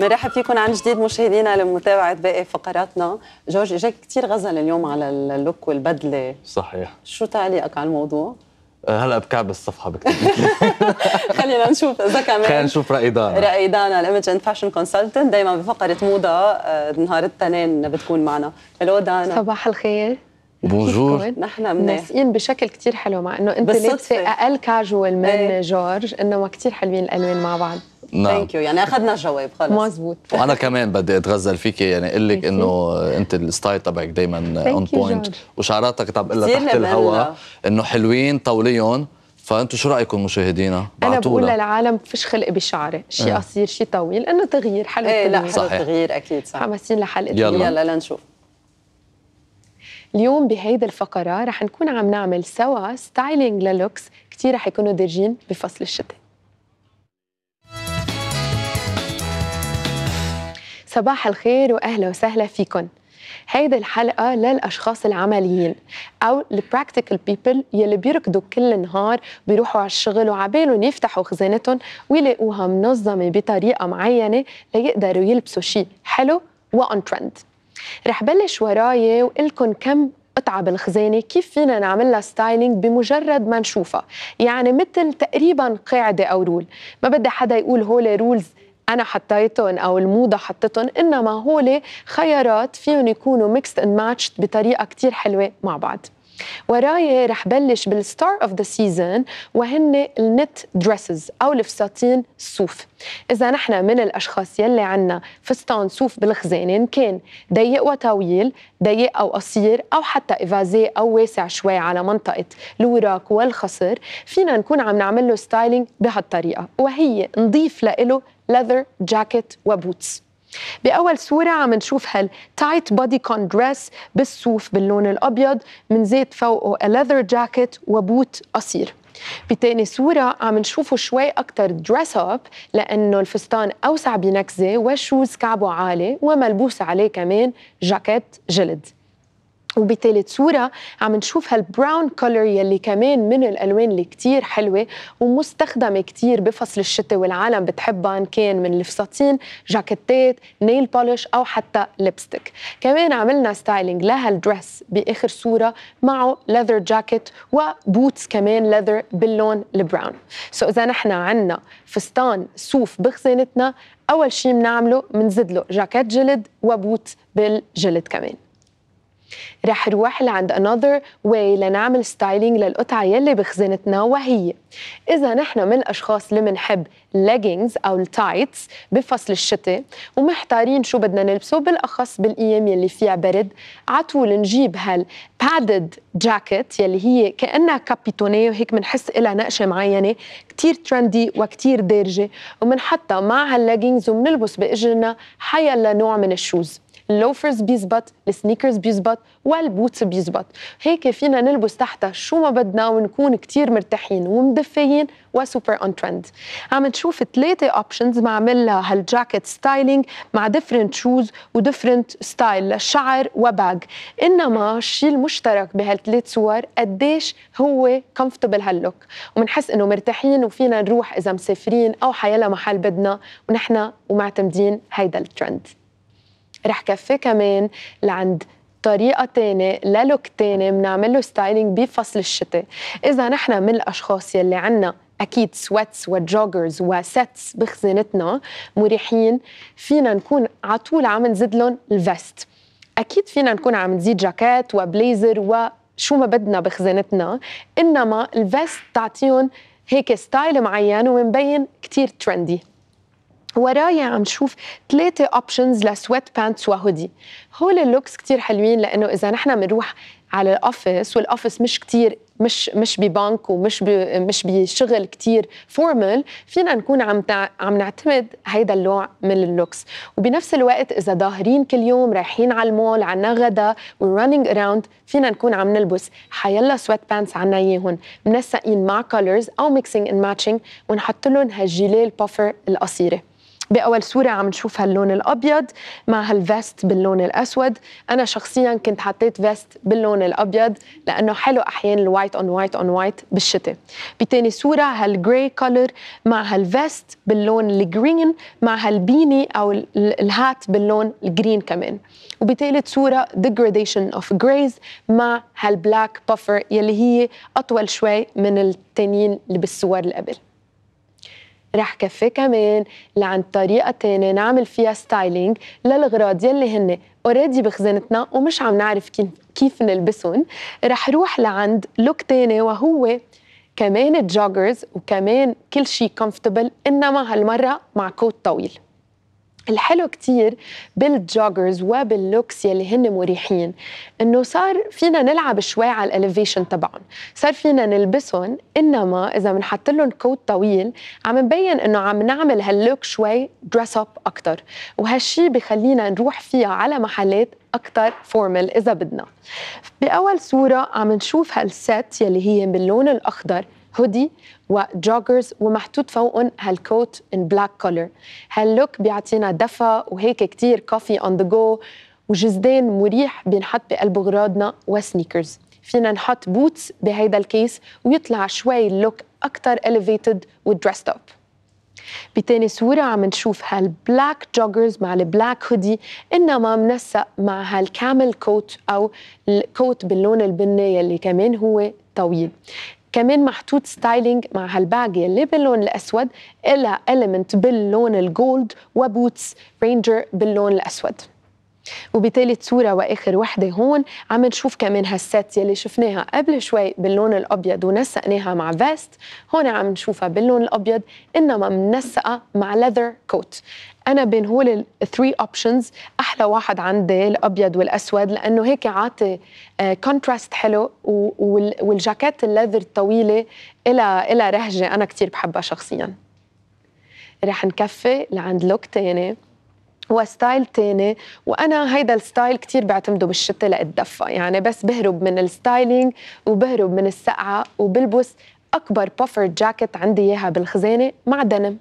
بنرحب فيكم عن جديد مشاهدينا لمتابعه باقي فقراتنا جورج اجاك كثير غزل اليوم على اللوك والبدله صحيح شو تعليقك على الموضوع أه، هلا بكعب الصفحه بكتير خلينا نشوف اذا كمان خلينا نشوف راي دانا راي دانا الايمج اند فاشن كونسلتنت دائما بفقره موضه أه، نهار الاثنين بتكون معنا هلو دانا صباح الخير بونجور نحن منسقين بشكل كتير حلو مع انه انت لابسه اقل كاجوال من ايه. جورج انه ما كتير حلوين الالوان مع بعض ثانك نعم. يو يعني اخذنا الجواب خلص مزبوط وانا كمان بدي اتغزل فيك يعني اقول لك انه انت الستايل تبعك دائما اون بوينت وشعراتك طب الا تحت الهواء انه حلوين طوليهم فانتم شو رايكم مشاهدينا؟ انا بقول للعالم فيش خلق بشعري، شيء إيه. قصير، شيء طويل، انه تغيير حلو ايه لا حلو تغيير اكيد صح حماسين لحلقه يلا يلا لنشوف اليوم بهيدي الفقرة رح نكون عم نعمل سوا ستايلينج للوكس كثير رح يكونوا دارجين بفصل الشتاء صباح الخير واهلا وسهلا فيكم هيدي الحلقة للأشخاص العمليين أو البراكتيكال بيبل يلي بيركضوا كل النهار بيروحوا على الشغل وعبالهم يفتحوا خزانتهم ويلاقوها منظمة بطريقة معينة ليقدروا يلبسوا شيء حلو وان ترند رح بلش وراي وقلكن كم قطعة بالخزانة كيف فينا نعملها ستايلينج بمجرد ما نشوفها يعني مثل تقريبا قاعدة أو رول ما بدي حدا يقول هول رولز انا حطيتهم او الموضه حطتهم انما هو خيارات فيهم يكونوا ميكست اند ماتشد بطريقه كتير حلوه مع بعض وراي رح بلش بالستار اوف ذا سيزون وهن النت دريسز او الفساتين الصوف اذا نحن من الاشخاص يلي عنا فستان صوف بالخزانه ان كان ضيق وطويل ضيق او قصير او حتى ايفازي او واسع شوي على منطقه الوراق والخصر فينا نكون عم نعمل له ستايلينج بهالطريقه وهي نضيف له leather jacket وبوتس بأول صورة عم نشوف هال تايت بودي كون دريس بالصوف باللون الأبيض من زيت فوقه leather جاكيت وبوت قصير بتاني صورة عم نشوفه شوي أكتر دريس أب لأنه الفستان أوسع بنكزة وشوز كعبه عالي وملبوس عليه كمان جاكيت جلد وبثالث صورة عم نشوف هالبراون كولر يلي كمان من الألوان اللي كتير حلوة ومستخدمة كتير بفصل الشتاء والعالم بتحبها إن كان من الفساتين جاكيتات نيل بولش أو حتى لبستك كمان عملنا ستايلينج لهالدرس بآخر صورة معه ليذر جاكيت وبوتس كمان ليذر باللون البراون سو إذا نحن عنا فستان صوف بخزانتنا أول شيء بنعمله بنزيد له جاكيت جلد وبوت بالجلد كمان رح نروح لعند another way لنعمل ستايلينج للقطعة يلي بخزنتنا وهي إذا نحن من الأشخاص اللي منحب leggings أو التايتس بفصل الشتاء ومحتارين شو بدنا نلبسه بالأخص بالأيام يلي فيها برد عطول نجيب هال padded جاكيت يلي هي كأنها كابيتونيه وهيك بنحس إلها نقشة معينة كتير ترندي وكتير دارجة وبنحطها مع leggings وبنلبس بإجرنا حيلا نوع من الشوز اللوفرز بيزبط السنيكرز بيزبط والبوتس بيزبط هيك فينا نلبس تحتها شو ما بدنا ونكون كتير مرتاحين ومدفيين وسوبر اون ترند عم نشوف ثلاثة اوبشنز مع لها هالجاكيت ستايلينج مع ديفرنت شوز وديفرنت ستايل للشعر وباج انما الشيء المشترك بهالثلاث صور قديش هو كومفورتبل هاللوك وبنحس انه مرتاحين وفينا نروح اذا مسافرين او حيلا محل بدنا ونحن ومعتمدين هيدا الترند رح كفيه كمان لعند طريقة تانية للوك تاني بنعمل له ستايلينج بفصل الشتاء إذا نحن من الأشخاص يلي عنا اكيد سويتس وجوجرز وسيتس بخزانتنا مريحين فينا نكون على طول عم نزيد لهم الفيست اكيد فينا نكون عم نزيد جاكيت وبليزر وشو ما بدنا بخزانتنا انما الفيست تعطيهم هيك ستايل معين ومبين كتير ترندي ورايا عم شوف ثلاثة اوبشنز لسويت بانتس وهودي هول اللوكس كتير حلوين لانه اذا نحن بنروح على الاوفيس والاوفيس مش كتير مش مش ببنك ومش مش بشغل كتير فورمال فينا نكون عم عم نعتمد هيدا النوع من اللوكس وبنفس الوقت اذا ظاهرين كل يوم رايحين على المول عنا غدا ورننج اراوند فينا نكون عم نلبس حيلا سويت بانتس عنا اياهم منسقين مع كولرز او ميكسينج اند ماتشينج ونحط لهم هالجيليه البوفر القصيره باول صوره عم نشوف هاللون الابيض مع هالفيست باللون الاسود انا شخصيا كنت حطيت فيست باللون الابيض لانه حلو احيانا الوايت اون وايت اون وايت بالشتاء بتاني صوره هالجراي كولر مع هالفيست باللون الجرين مع هالبيني او الهات باللون الجرين كمان وبتالت صوره degradation of grays مع هالبلاك بافر يلي هي اطول شوي من التانيين اللي بالصور اللي قبل رح كفي كمان لعند طريقه تانية نعمل فيها ستايلينج للغراض يلي هن اوريدي بخزانتنا ومش عم نعرف كيف نلبسهم رح روح لعند لوك تاني وهو كمان الجوجرز وكمان كل شيء كومفتبل انما هالمره مع كوت طويل الحلو كتير بالجوجرز وباللوكس يلي هن مريحين انه صار فينا نلعب شوي على الاليفيشن تبعهم صار فينا نلبسهم انما اذا بنحط لهم كوت طويل عم نبين انه عم نعمل هاللوك شوي دريس اب اكثر وهالشي بخلينا نروح فيها على محلات اكثر فورمال اذا بدنا باول صوره عم نشوف هالست يلي هي باللون الاخضر هودي وجوجرز ومحطوط فوقهم هالكوت ان بلاك كولر هاللوك بيعطينا دفى وهيك كتير كوفي اون ذا جو وجزدان مريح بينحط بقلب غراضنا وسنيكرز فينا نحط بوتس بهيدا الكيس ويطلع شوي اللوك أكتر elevated ودريست اب بتاني صورة عم نشوف هالبلاك جوجرز مع البلاك هودي إنما منسق مع هالكامل كوت أو الكوت باللون البني اللي كمان هو طويل كمان محطوط ستايلينج مع هالباقية اللي باللون الأسود الها المنت باللون الجولد وبوتس رينجر باللون الأسود وبتالت صورة وآخر وحدة هون عم نشوف كمان هالست يلي شفناها قبل شوي باللون الأبيض ونسقناها مع فيست هون عم نشوفها باللون الأبيض إنما منسقة مع leather كوت أنا بين هول الثري أوبشنز أحلى واحد عندي الأبيض والأسود لأنه هيك عاطي كونتراست آه، حلو والجاكيت الليذر الطويلة إلى إلى رهجة أنا كتير بحبها شخصياً رح نكفي لعند لوك تاني هو ستايل تاني وانا هيدا الستايل كتير بعتمده بالشتاء لاتدفى يعني بس بهرب من الستايلينج وبهرب من السقعه وبلبس اكبر بوفر جاكيت عندي اياها بالخزانه مع دنم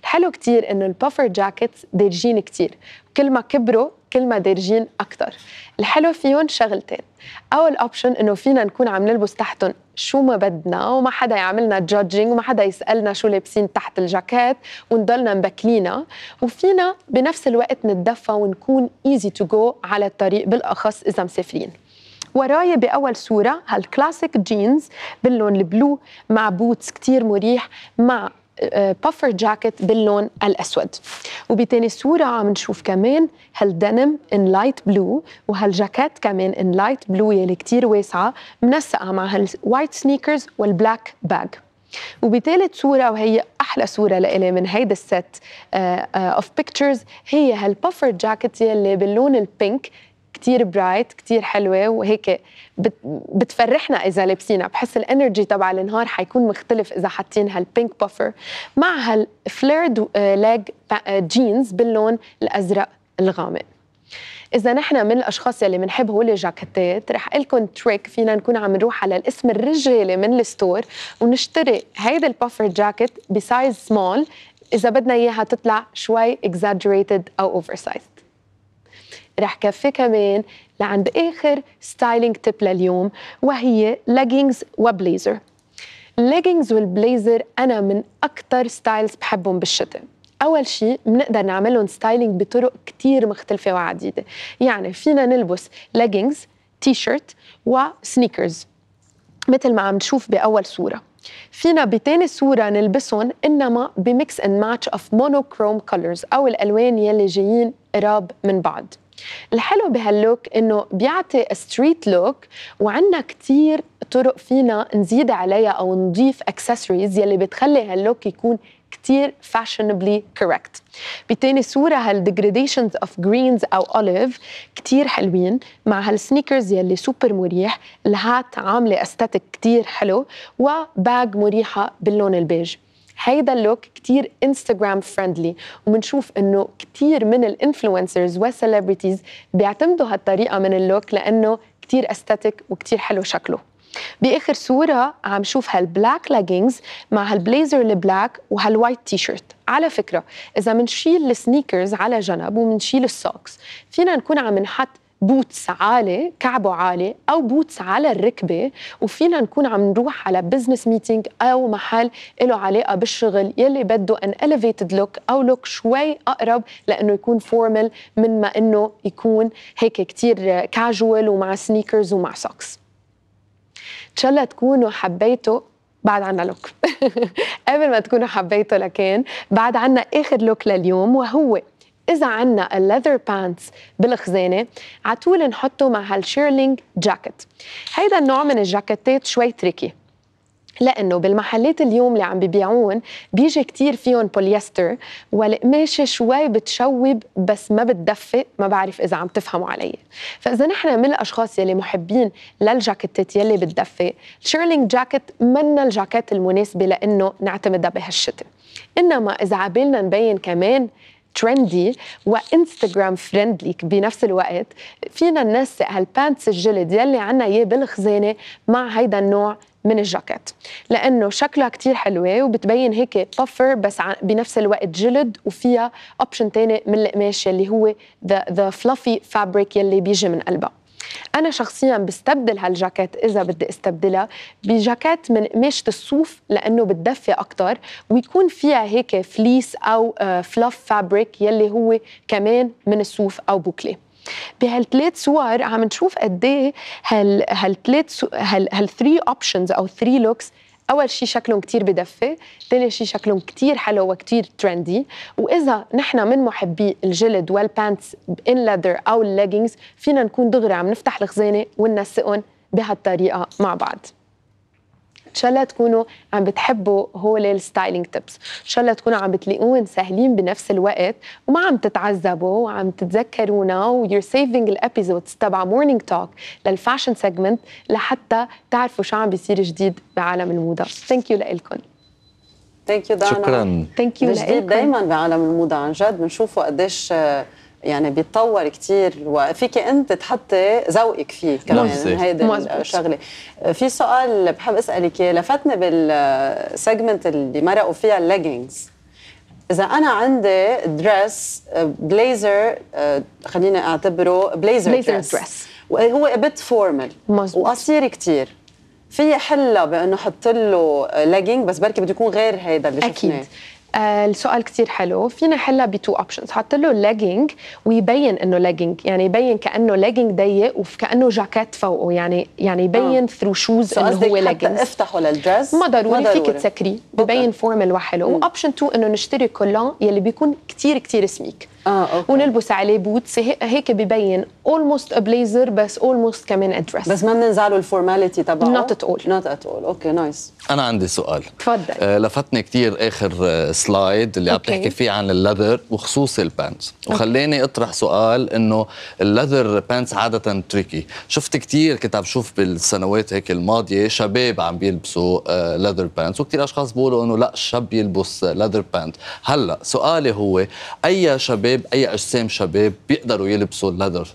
الحلو كتير انه البوفر جاكيتس دارجين كتير كل ما كبروا كل ما دارجين اكثر الحلو فيهم شغلتين اول اوبشن انه فينا نكون عم نلبس تحتهم شو ما بدنا وما حدا يعملنا جادجينج وما حدا يسالنا شو لابسين تحت الجاكيت ونضلنا مبكلينا وفينا بنفس الوقت نتدفى ونكون ايزي تو جو على الطريق بالاخص اذا مسافرين وراي باول صوره هالكلاسيك جينز باللون البلو مع بوتس كتير مريح مع بافر آه، جاكيت باللون الاسود وبتاني صوره عم نشوف كمان هالدنم ان لايت بلو وهالجاكيت كمان ان لايت بلو يلي كتير واسعه منسقه مع هالوايت سنيكرز والبلاك باج وبتالت صورة وهي أحلى صورة لإلي من هيدا الست أوف آه، بيكتشرز آه، هي هالبفر جاكيت يلي باللون البينك كتير برايت كتير حلوة وهيك بتفرحنا إذا لابسينها بحس الانرجي تبع النهار حيكون مختلف إذا حاطين هالبينك بوفر مع هالفليرد ليج جينز باللون الأزرق الغامق إذا نحن من الأشخاص يلي بنحب هول الجاكيتات رح لكم تريك فينا نكون عم نروح على الاسم الرجالي من الستور ونشتري هيدا البوفر جاكيت بسايز سمول إذا بدنا إياها تطلع شوي exaggerated أو oversized رح كفي كمان لعند آخر ستايلينج تيب لليوم وهي ليجينجز وبليزر الليجينجز والبليزر أنا من أكتر ستايلز بحبهم بالشتاء أول شيء بنقدر نعملهم ستايلينج بطرق كتير مختلفة وعديدة يعني فينا نلبس ليجينجز تي شيرت وسنيكرز مثل ما عم نشوف بأول صورة فينا بتاني صورة نلبسهم إنما بميكس اند ماتش اوف مونوكروم كولرز أو الألوان يلي جايين قراب من بعض الحلو بهاللوك انه بيعطي ستريت لوك وعندنا كثير طرق فينا نزيد عليها او نضيف اكسسوارز يلي بتخلي هاللوك يكون كثير فاشنبلي كوركت بتاني صورة هالديجريديشنز اوف جرينز او اوليف كثير حلوين مع هالسنيكرز يلي سوبر مريح الهات عاملة استاتيك كثير حلو وباج مريحة باللون البيج هيدا اللوك كتير انستغرام فريندلي وبنشوف انه كتير من الانفلونسرز والسليبرتيز بيعتمدوا هالطريقه من اللوك لانه كتير استاتيك وكتير حلو شكله باخر صوره عم شوف هالبلاك ليجينجز مع هالبليزر البلاك وهالوايت تي شيرت على فكره اذا بنشيل السنيكرز على جنب وبنشيل السوكس فينا نكون عم نحط بوتس عالي كعبه عالي او بوتس على الركبه وفينا نكون عم نروح على بزنس ميتينج او محل له علاقه بالشغل يلي بده ان elevated لوك او لوك شوي اقرب لانه يكون فورمال من ما انه يكون هيك كتير كاجوال ومع سنيكرز ومع سوكس ان شاء الله تكونوا حبيتوا بعد عنا لوك قبل ما تكونوا حبيتوا لكان بعد عنا اخر لوك لليوم وهو إذا عنا الليذر بانتس بالخزانة عطول نحطه مع هالشيرلينج جاكيت هيدا النوع من الجاكيتات شوي تريكي لانه بالمحلات اليوم اللي عم ببيعون بيجي كتير فيهم بوليستر والقماشه شوي بتشوب بس ما بتدفئ ما بعرف اذا عم تفهموا علي فاذا نحن من الاشخاص يلي محبين للجاكيتات يلي بتدفئ شيرلينج جاكيت منا الجاكيت المناسبه لانه نعتمدها بهالشتاء انما اذا عبالنا نبين كمان ترندي وانستغرام فريندلي بنفس الوقت فينا ننسق هالبانتس الجلد يلي عنا اياه بالخزانه مع هيدا النوع من الجاكيت لانه شكلها كتير حلوه وبتبين هيك بفر بس بنفس الوقت جلد وفيها اوبشن تاني من القماش اللي هو ذا ذا فلافي فابريك يلي بيجي من قلبها انا شخصيا بستبدل هالجاكيت اذا بدي استبدلها بجاكيت من قماشه الصوف لانه بتدفي اكثر ويكون فيها هيك فليس او فلف آه، فابريك يلي هو كمان من الصوف او بوكلي بهالثلاث صور عم نشوف قد ايه هالثلاث هالثري اوبشنز او ثري لوكس اول شيء شكلهم كتير بدفي ثاني شيء شكلهم كتير حلو وكتير ترندي واذا نحن من محبي الجلد والبانتس ان ليذر او الليجينز فينا نكون دغري عم نفتح الخزانه وننسقهم بهالطريقه مع بعض ان شاء الله تكونوا عم بتحبوا هول الستايلينج تيبس ان شاء الله تكونوا عم بتلاقوهم سهلين بنفس الوقت وما عم تتعذبوا وعم تتذكرونا ويور سيفينج الابيزودز تبع مورنينج توك للفاشن سيجمنت لحتى تعرفوا شو عم بيصير جديد بعالم الموضه ثانك يو لكم ثانك يو دانا شكرا ثانك يو دايما بعالم الموضه عن جد بنشوفوا قديش يعني بيتطور كثير وفيك انت تحطي ذوقك فيه كمان هيدي الشغله في سؤال بحب اسالك اياه لفتني بالسيجمنت اللي مرقوا فيها الليجينجز اذا انا عندي دريس بليزر آه، خليني اعتبره بليزر, بليزر دريس, دريس. وهو بت فورمال وقصير كثير في حلة بانه احط له ليجينج بس بركي بده يكون غير هيدا اللي شفناه اكيد آه، السؤال كثير حلو فينا حلها بتو اوبشنز حط له ليجينج ويبين انه ليجينج يعني يبين كانه ليجينج ضيق وكانه جاكيت فوقه يعني يعني يبين ثرو آه. شوز انه هو ليجينج افتحه للدرس ما ضروري, ما فيك تسكريه ببين فورمال وحلو واوبشن تو انه نشتري كولون يلي بيكون كثير كثير سميك اه أوكي. ونلبس عليه بوتس هيك ببين اولموست بليزر بس اولموست كمان ادريس بس ما بننزعله الفورماليتي تبعه نوت ات اول نوت ات اول اوكي نايس انا عندي سؤال تفضل آه لفتني كثير اخر آه سلايد اللي عم تحكي فيه عن اللذر وخصوصي البانتس وخلاني اطرح سؤال انه اللذر بانتس عاده تريكي شفت كثير كنت عم بشوف بالسنوات هيك الماضيه شباب عم بيلبسوا آه لذر بانتس وكثير اشخاص بيقولوا انه لا الشاب يلبس لذر آه، بانت هلا سؤالي هو اي شباب شباب اي اجسام شباب بيقدروا يلبسوا اللذر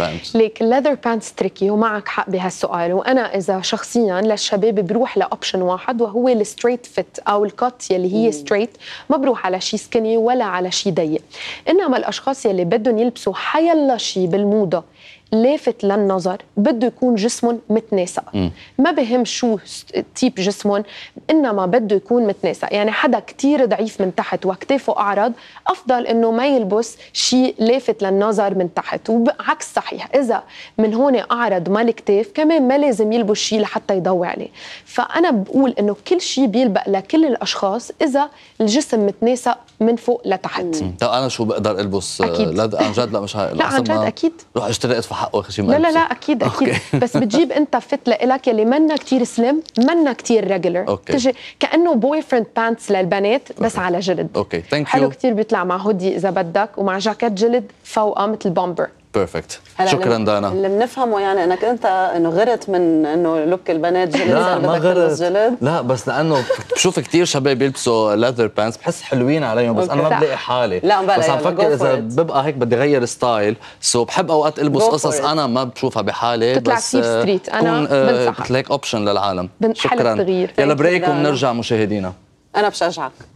بانتس ليك الليذر بانتس تريكي ومعك حق بهالسؤال وانا اذا شخصيا للشباب بروح لاوبشن واحد وهو الستريت فيت او الكت يلي هي ستريت ما بروح على شيء سكني ولا على شيء ضيق انما الاشخاص يلي بدهم يلبسوا حيلا شيء بالموضه لافت للنظر بده يكون جسمهم متناسق ما بهم شو تيب جسمهم انما بده يكون متناسق يعني حدا كتير ضعيف من تحت واكتافه اعرض افضل انه ما يلبس شيء لافت للنظر من تحت وعكس صحيح اذا من هون اعرض ما الكتاف كمان ما لازم يلبس شيء لحتى يضوي عليه فانا بقول انه كل شيء بيلبق لكل الاشخاص اذا الجسم متناسق من فوق لتحت طب انا شو بقدر البس آه، أكيد. لا عن جد لا مش لا عن جد اكيد روح اشتري ادفع حقه خشيم لا لا لا اكيد اكيد أوكي. بس بتجيب انت فت لإلك يلي منا كثير سليم منا كثير ريجولر بتجي كانه بوي فريند بانتس للبنات بس أوكي. على جلد اوكي ثانك يو حلو كثير بيطلع مع هودي اذا بدك ومع جاكيت جلد فوقه مثل بومبر بيرفكت شكرا دانا اللي بنفهمه يعني انك انت انه غرت من انه لوك البنات جلد لا ما غرت لا بس لانه بشوف كثير شباب يلبسوا ليذر بانس بحس حلوين عليهم بس انا ما بلاقي حالي لا بس عم فكر اذا ببقى هيك بدي غير ستايل سو بحب اوقات البس قصص انا ما بشوفها بحالي تطلع بس ستريت آه، انا آه، بنصحك ليك اوبشن للعالم شكرا يلا بريك وبنرجع مشاهدينا انا بشجعك